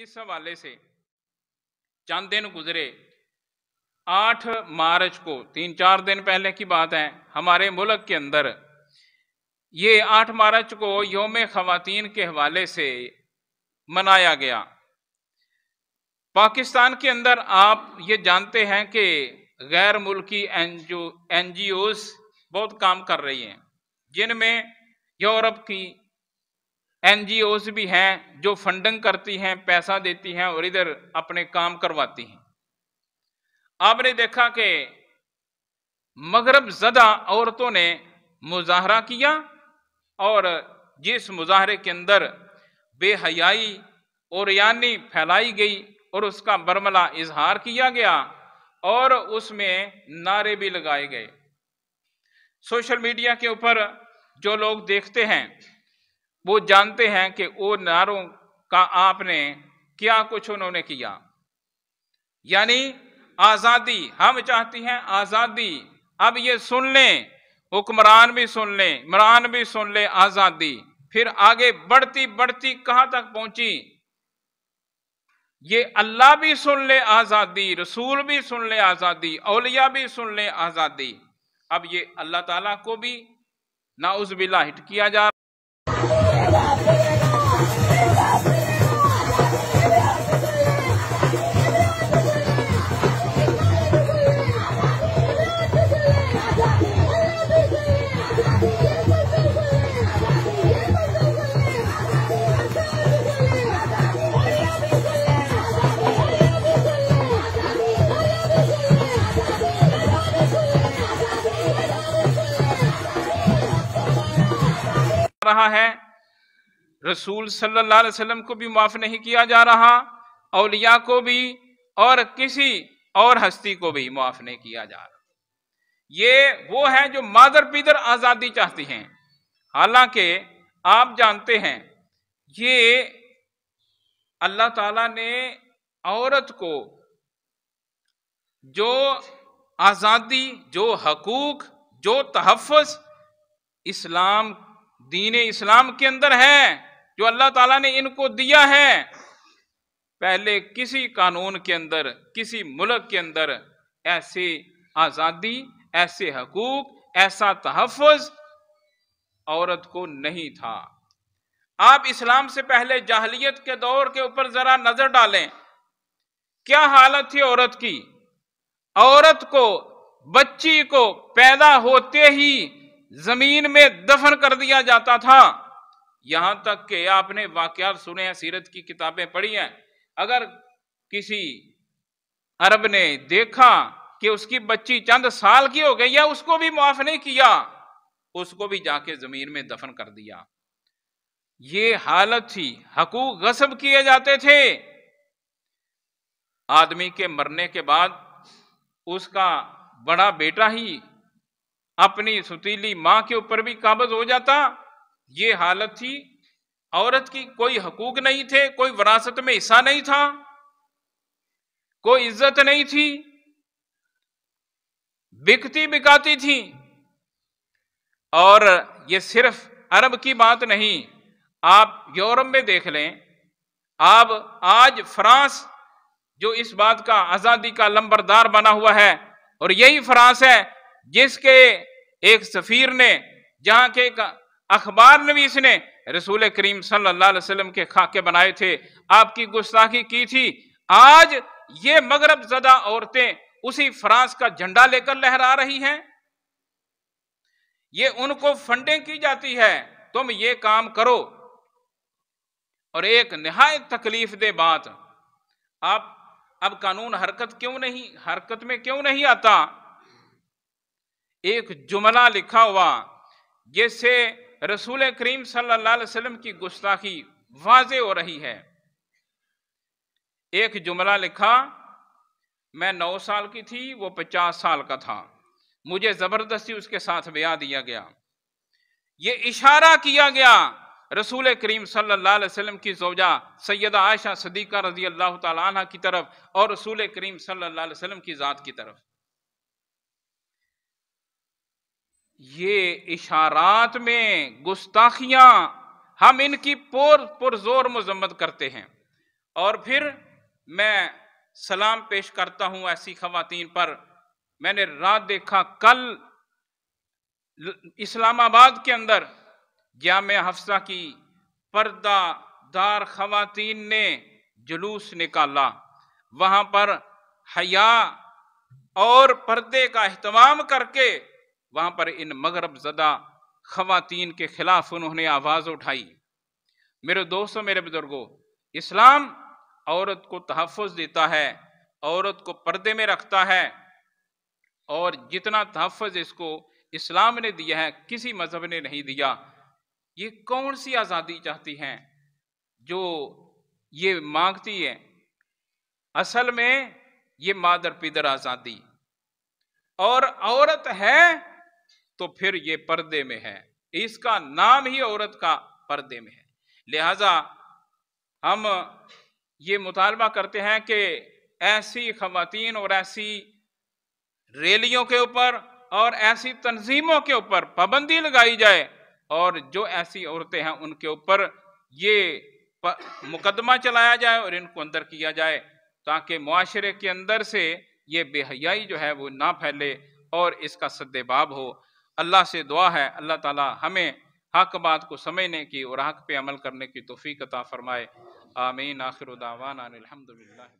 इस हवाले से चंद दिन गुजरे आठ मार्च को तीन चार दिन पहले की बात है हमारे मुल्क के अंदर ये आठ मार्च को योम खातिन के हवाले से मनाया गया पाकिस्तान के अंदर आप ये जानते हैं कि गैर मुल्की एन जी बहुत काम कर रही हैं जिनमें यूरोप की एन भी हैं जो फंडिंग करती हैं पैसा देती हैं और इधर अपने काम करवाती हैं आपने देखा कि मगरब ज़दा औरतों ने मुजाहरा किया और जिस मुजाहरे के अंदर बेहयाई और यानी फैलाई गई और उसका बरमला इजहार किया गया और उसमें नारे भी लगाए गए सोशल मीडिया के ऊपर जो लोग देखते हैं वो जानते हैं कि वो नारों का आपने क्या कुछ उन्होंने किया यानी आज़ादी हम चाहते हैं आज़ादी अब ये सुन लें हुक्मरान भी सुन लें इमरान भी सुन लें आज़ादी फिर आगे बढ़ती बढ़ती कहां तक पहुंची ये अल्लाह भी सुन ले आज़ादी रसूल भी सुन ले आज़ादी औलिया भी सुन ले आज़ादी अब ये अल्लाह ताला को भी उस बिला हिट किया जा रहा है रसूल सल्लल्लाहु अलैहि वसल्लम को भी माफ़ नहीं किया जा रहा अलिया को भी और किसी और हस्ती को भी माफ़ नहीं किया जा रहा ये वो है जो मादर पिदर आज़ादी चाहती हैं हालांकि आप जानते हैं ये अल्लाह ताला ने औरत को जो आज़ादी जो हकूक जो तहफ़ इस्लाम दीन इस्लाम के अंदर है जो अल्लाह ताला ने इनको दिया है पहले किसी कानून के अंदर किसी मुल्क के अंदर ऐसी आज़ादी ऐसे हकूक ऐसा तहफ़ औरत को नहीं था आप इस्लाम से पहले जाहलीत के दौर के ऊपर ज़रा नज़र डालें क्या हालत थी औरत की औरत को बच्ची को पैदा होते ही ज़मीन में दफन कर दिया जाता था यहाँ तक कि आपने वाक्यात सुने हैं सीरत की किताबें पढ़ी हैं अगर किसी अरब ने देखा कि उसकी बच्ची चंद साल की हो गई है उसको भी माफ नहीं किया उसको भी जाके जमीन में दफन कर दिया ये हालत थी हकूक गसब किए जाते थे आदमी के मरने के बाद उसका बड़ा बेटा ही अपनी सुतीली माँ के ऊपर भी काबज हो जाता ये हालत थी औरत की कोई हकूक नहीं थे कोई विरासत में हिस्सा नहीं था कोई इज्जत नहीं थी बिकती बिकाती थी और ये सिर्फ अरब की बात नहीं आप यूरोप में देख लें आप आज फ्रांस जो इस बात का आज़ादी का लंबरदार बना हुआ है और यही फ्रांस है जिसके एक सफ़ीर ने जहां के अखबार नवीस ने रसूल करीम सल्लल्लाहु अलैहि वसल्लम के खाके बनाए थे आपकी गुस्ताखी की थी आज ये मगरब जदा औरतें उसी फ्रांस का झंडा लेकर लहरा रही हैं ये उनको फंडिंग की जाती है तुम ये काम करो और एक नहायत तकलीफ दे बात आप अब कानून हरकत क्यों नहीं हरकत में क्यों नहीं आता एक जुमला लिखा हुआ जैसे रसूल करीम सल्लाम की गुस्ताखी वाज हो रही है एक जुमला लिखा मैं नौ साल की थी वो पचास साल का था मुझे ज़बरदस्ती उसके साथ ब्याह दिया गया ये इशारा किया गया रसूल करीम सल्लल्लाहु अलैहि की जोजा सैयद आयशा सदीक़ा रजी अल्लाह तला की तरफ और रसूल करीम सल्लल्लाहु अलैहि की ज़ात की तरफ ये इशारात में गुस्ताखियां हम इनकी पुर पुरजोर मजम्मत करते हैं और फिर मैं सलाम पेश करता हूं ऐसी ख़ातन पर मैंने रात देखा कल इस्लामाबाद के अंदर जाम हफ्सा की पर्दा दार खातन ने जुलूस निकाला वहाँ पर हया और पर्दे का अहतमाम करके वहां पर इन मगरब ज़दा खातन के ख़िलाफ़ उन्होंने आवाज़ उठाई मेरे दोस्तों मेरे बुजुर्गो इस्लाम औरत को तहफ़ देता है औरत को पर्दे में रखता है और जितना तहफ़ इसको इस्लाम ने दिया है किसी मज़हब ने नहीं दिया ये कौन सी आज़ादी चाहती हैं जो ये मांगती है असल में ये मादर पिदर आज़ादी और औरत है तो फिर ये पर्दे में है इसका नाम ही औरत का पर्दे में है लिहाजा हम ये मुतालबा करते हैं कि ऐसी खातन और ऐसी रैलियों के ऊपर और ऐसी तंजीमों के ऊपर पाबंदी लगाई जाए और जो ऐसी औरतें हैं उनके ऊपर ये मुकदमा चलाया जाए और इनको अंदर किया जाए ताकि माशरे के अंदर से ये बेहयाई जो है वो ना फैले और इसका सद्देबाब हो अल्लाह से दुआ है अल्लाह ताला हमें हक बात को समझने की और हक पे अमल करने की तोफ़ी कता फ़रमाए आमीन आखिर उदावान अलहमदिल्ला